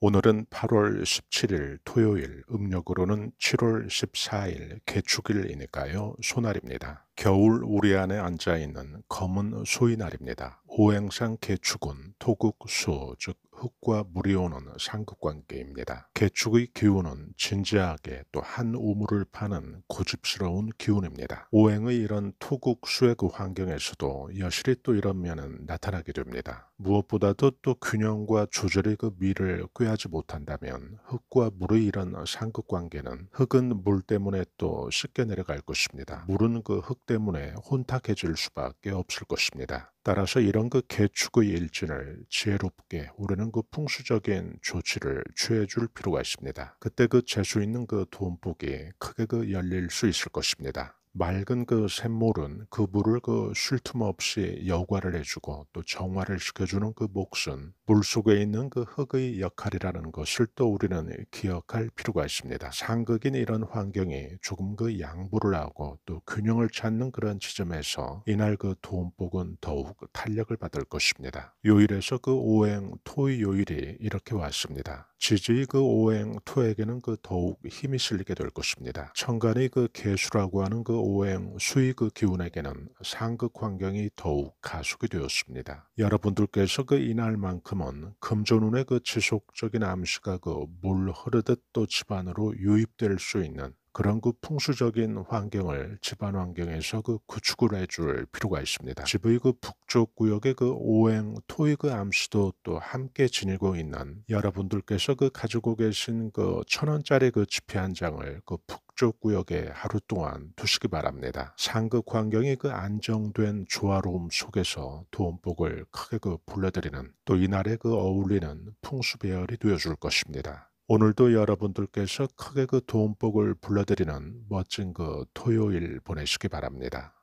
오늘은 8월 17일 토요일, 음력으로는 7월 14일 개축일이니까요. 소날입니다. 겨울 우리 안에 앉아있는 검은 소이날입니다. 오행상 개축은 토국수, 즉 흙과 물이 오는 상극관계입니다. 개축의 기운은 진지하게 또 한 우물을 파는 고집스러운 기운입니다. 오행의 이런 토국 수액의 환경에서도 여실히 또 이런 면은 나타나게 됩니다. 무엇보다도 또 균형과 조절의 그 미를 꾀하지 못한다면 흙과 물의 이런 상극관계는 흙은 물 때문에 또 씻겨 내려갈 것입니다. 물은 그 흙 때문에 혼탁해질 수밖에 없을 것입니다. 따라서 이런 그 개축의 일진을 지혜롭게 우리는 그 풍수적인 조치를 취해 줄 필요가 있습니다. 그때 그 재수 있는 그 돈복이 크게 그 열릴 수 있을 것입니다. 맑은 그 샘물은 그 물을 그 쉴 틈 없이 여과를 해주고 또 정화를 시켜주는 그 목순, 물 속에 있는 그 흙의 역할이라는 것을 또 우리는 기억할 필요가 있습니다. 상극인 이런 환경이 조금 그 양보를 하고 또 균형을 찾는 그런 지점에서 이날 그돈복은 더욱 탄력을 받을 것입니다. 요일에서 그 오행 토의 요일이 이렇게 왔습니다. 지지의 그 오행 토에게는 그 더욱 힘이 실리게 될 것입니다. 천간의 그 개수라고 하는 그 오행, 수익의 그 기운에게는 상극 환경이 더욱 가속이 되었습니다. 여러분들께서 그 이날만큼은 금전운의 그 지속적인 암시가 그 물 흐르듯 또 집안으로 유입될 수 있는 그런 그 풍수적인 환경을 집안 환경에서 그 구축을 해줄 필요가 있습니다. 집의 그 북쪽 구역의 그 오행 토의 그암시도또 함께 지니고 있는 여러분들께서 그 가지고 계신 그천 원짜리 그 지폐 한 장을 그북 북쪽 구역에 하루 동안 두시기 바랍니다. 상극 환경이그 안정된 조화로움 속에서 도움복을 크게 그 불러들이는 또 이날에 그 어울리는 풍수 배열이 되어줄 것입니다. 오늘도 여러분들께서 크게 그 도움복을 불러들이는 멋진 그 토요일 보내시기 바랍니다.